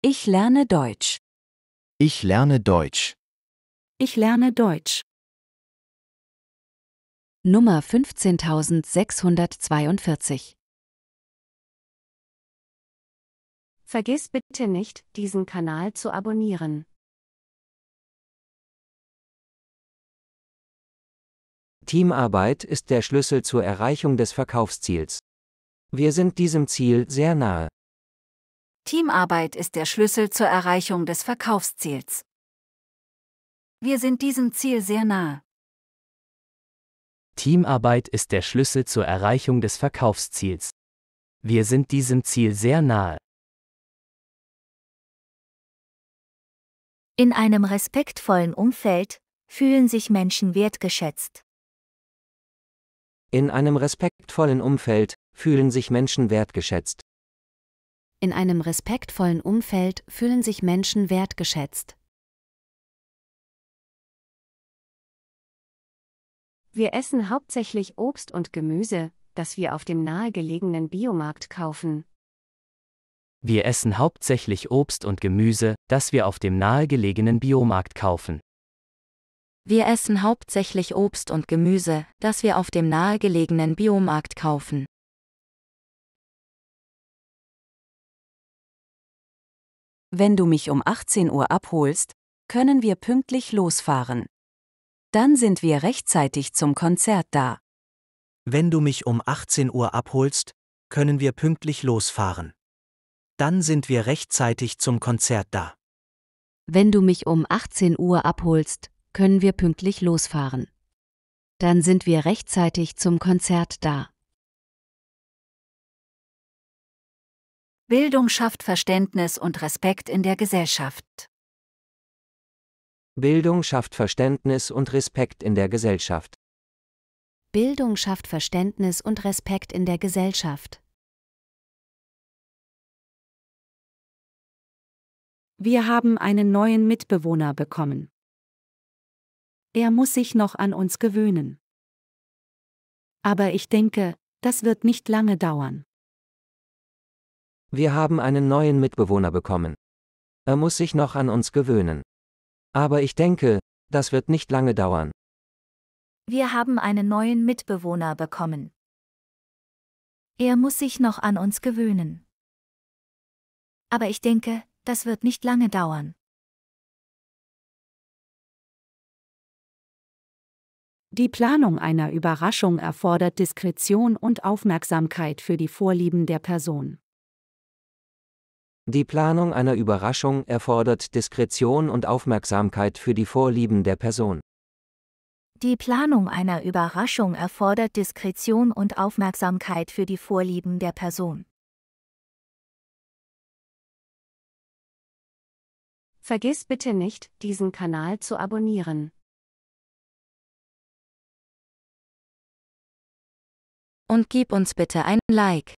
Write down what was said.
Ich lerne Deutsch. Ich lerne Deutsch. Ich lerne Deutsch. Nummer 15642 Vergiss bitte nicht, diesen Kanal zu abonnieren. Teamarbeit ist der Schlüssel zur Erreichung des Verkaufsziels. Wir sind diesem Ziel sehr nahe. Teamarbeit ist der Schlüssel zur Erreichung des Verkaufsziels. Wir sind diesem Ziel sehr nahe. Teamarbeit ist der Schlüssel zur Erreichung des Verkaufsziels. Wir sind diesem Ziel sehr nahe. In einem respektvollen Umfeld fühlen sich Menschen wertgeschätzt. In einem respektvollen Umfeld fühlen sich Menschen wertgeschätzt. In einem respektvollen Umfeld fühlen sich Menschen wertgeschätzt. Wir essen hauptsächlich Obst und Gemüse, das wir auf dem nahegelegenen Biomarkt kaufen. Wir essen hauptsächlich Obst und Gemüse, das wir auf dem nahegelegenen Biomarkt kaufen. Wir essen hauptsächlich Obst und Gemüse, das wir auf dem nahegelegenen Biomarkt kaufen. wenn du mich um 18 Uhr abholst, können wir pünktlich losfahren. Dann sind wir rechtzeitig zum Konzert da. Wenn du mich um 18 Uhr abholst, können wir pünktlich losfahren. Dann sind wir rechtzeitig zum Konzert da. Wenn du mich um 18 Uhr abholst, können wir pünktlich losfahren. Dann sind wir rechtzeitig zum Konzert da. Bildung schafft Verständnis und Respekt in der Gesellschaft. Bildung schafft Verständnis und Respekt in der Gesellschaft. Bildung schafft Verständnis und Respekt in der Gesellschaft. Wir haben einen neuen Mitbewohner bekommen. Er muss sich noch an uns gewöhnen. Aber ich denke, das wird nicht lange dauern. Wir haben einen neuen Mitbewohner bekommen. Er muss sich noch an uns gewöhnen. Aber ich denke, das wird nicht lange dauern. Wir haben einen neuen Mitbewohner bekommen. Er muss sich noch an uns gewöhnen. Aber ich denke, das wird nicht lange dauern. Die Planung einer Überraschung erfordert Diskretion und Aufmerksamkeit für die Vorlieben der Person. Die Planung einer Überraschung erfordert Diskretion und Aufmerksamkeit für die Vorlieben der Person. Die Planung einer Überraschung erfordert Diskretion und Aufmerksamkeit für die Vorlieben der Person. Vergiss bitte nicht, diesen Kanal zu abonnieren. Und gib uns bitte ein Like.